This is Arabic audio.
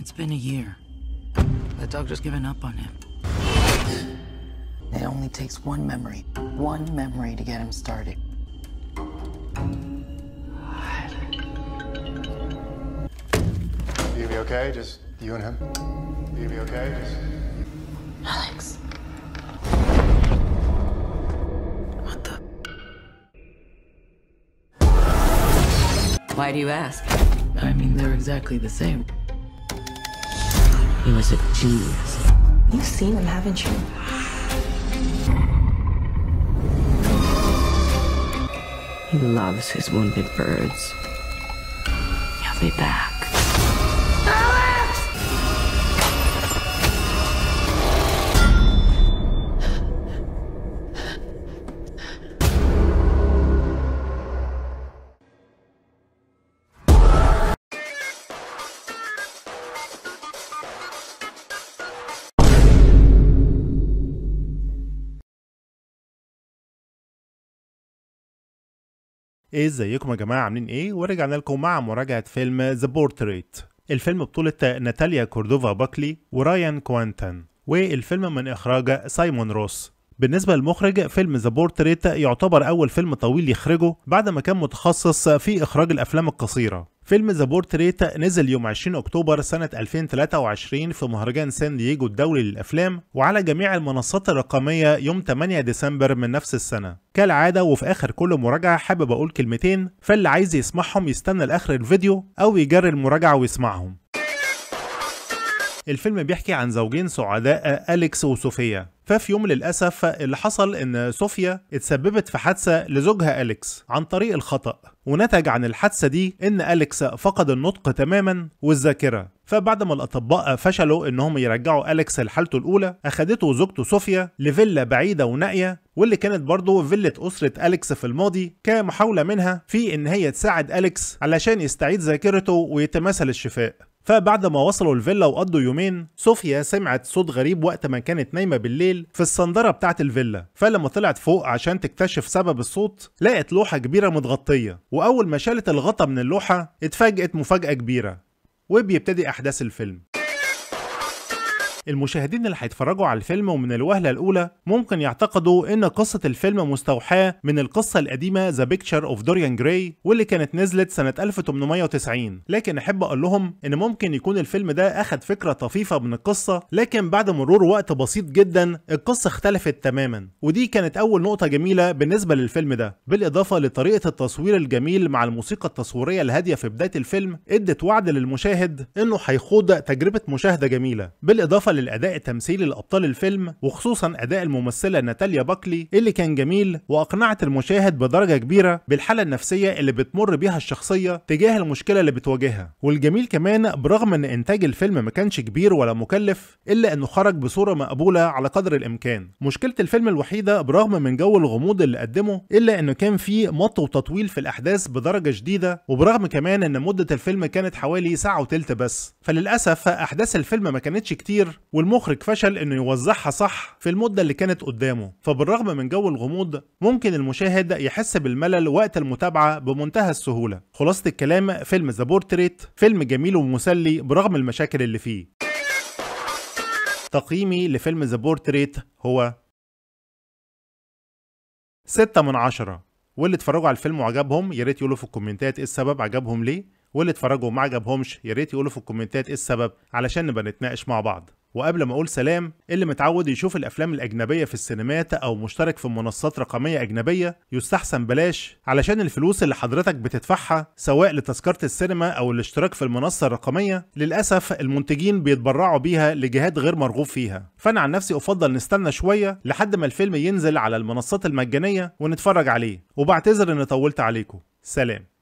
It's been a year. The doctor's given up on him. It only takes one memory, one memory to get him started. You be okay? Just you and him? You be okay? Just. Alex. What the? Why do you ask? I mean, they're exactly the same. He was a genius. You've seen him, haven't you? He loves his wounded birds. He'll be back. ايه، ازيكم يا جماعه عاملين ايه ورجعنا لكم مع مراجعه فيلم ذا بورتريت الفيلم بطوله ناتاليا كوردوفا باكلي ورايان كوانتن والفيلم من اخراج سايمون روس بالنسبة للمخرج فيلم ذا بورتريت يعتبر أول فيلم طويل يخرجه بعد ما كان متخصص في إخراج الأفلام القصيرة فيلم ذا بورتريت نزل يوم 20 أكتوبر سنة 2023 في مهرجان سان دييجو الدولي للأفلام وعلى جميع المنصات الرقمية يوم 8 ديسمبر من نفس السنة كالعادة وفي آخر كل مراجعة حابب أقول كلمتين فاللي عايز يسمعهم يستنى لآخر الفيديو أو يجري المراجعة ويسمعهم الفيلم بيحكي عن زوجين سعداء أليكس وصوفيا ففي يوم للأسف اللي حصل إن صوفيا اتسببت في حادثة لزوجها أليكس عن طريق الخطأ ونتج عن الحادثة دي إن أليكس فقد النطق تماما والذاكرة فبعد ما الأطباء فشلوا إنهم يرجعوا أليكس لحالته الأولى أخدته زوجته صوفيا لفيلا بعيدة ونائية واللي كانت برضه فيلة أسرة أليكس في الماضي كمحاولة منها في إن هي تساعد أليكس علشان يستعيد ذاكرته ويتماثل الشفاء فبعد ما وصلوا الفيلا وقضوا يومين صوفيا سمعت صوت غريب وقت ما كانت نايمه بالليل في الصندره بتاعه الفيلا فلما طلعت فوق عشان تكتشف سبب الصوت لقت لوحه كبيره متغطيه واول ما شالت الغطا من اللوحه اتفاجئت مفاجاه كبيره وبيبتدي احداث الفيلم المشاهدين اللي هيتفرجوا على الفيلم ومن الوهله الاولى ممكن يعتقدوا ان قصه الفيلم مستوحاه من القصه القديمه ذا بيكتشر اوف دوريان جراي واللي كانت نزلت سنه 1890 لكن احب اقول لهم ان ممكن يكون الفيلم ده اخد فكره طفيفه من القصه لكن بعد مرور وقت بسيط جدا القصه اختلفت تماما ودي كانت اول نقطه جميله بالنسبه للفيلم ده بالاضافه لطريقه التصوير الجميل مع الموسيقى التصويريه الهاديه في بدايه الفيلم ادت وعد للمشاهد انه هيخوض تجربه مشاهده جميله بالاضافه للاداء التمثيلي لأبطال الفيلم وخصوصا أداء الممثلة ناتاليا باكلي اللي كان جميل وأقنعت المشاهد بدرجة كبيرة بالحالة النفسية اللي بتمر بيها الشخصية تجاه المشكلة اللي بتواجهها والجميل كمان برغم أن إنتاج الفيلم ما كانش كبير ولا مكلف إلا أنه خرج بصورة مقبولة على قدر الإمكان مشكلة الفيلم الوحيدة برغم من جو الغموض اللي قدمه إلا أنه كان فيه مط وتطويل في الأحداث بدرجة شديده وبرغم كمان أن مدة الفيلم كانت حوالي ساعة وثلث بس فللأسف أحداث الفيلم ما كانتش كتير والمخرج فشل انه يوزعها صح في المده اللي كانت قدامه فبالرغم من جو الغموض ممكن المشاهد يحس بالملل وقت المتابعه بمنتهى السهوله خلاصه الكلام فيلم ذا بورتريت فيلم جميل ومسلي برغم المشاكل اللي فيه تقييمي لفيلم ذا بورتريت هو 6 من عشرة واللي اتفرجوا على الفيلم وعجبهم يا ريت يقولوا في الكومنتات ايه السبب عجبهم ليه واللي اتفرجوا وما عجبهمش يا ريت يقولوا في الكومنتات ايه السبب علشان نبقى نتناقش مع بعض وقبل ما اقول سلام اللي متعود يشوف الافلام الاجنبيه في السينمات او مشترك في منصات رقميه اجنبيه يستحسن بلاش علشان الفلوس اللي حضرتك بتدفعها سواء لتذكره السينما او الاشتراك في المنصه الرقميه للاسف المنتجين بيتبرعوا بيها لجهات غير مرغوب فيها فانا عن نفسي افضل نستنى شويه لحد ما الفيلم ينزل على المنصات المجانيه ونتفرج عليه وبعتذر ان طولت عليكم سلام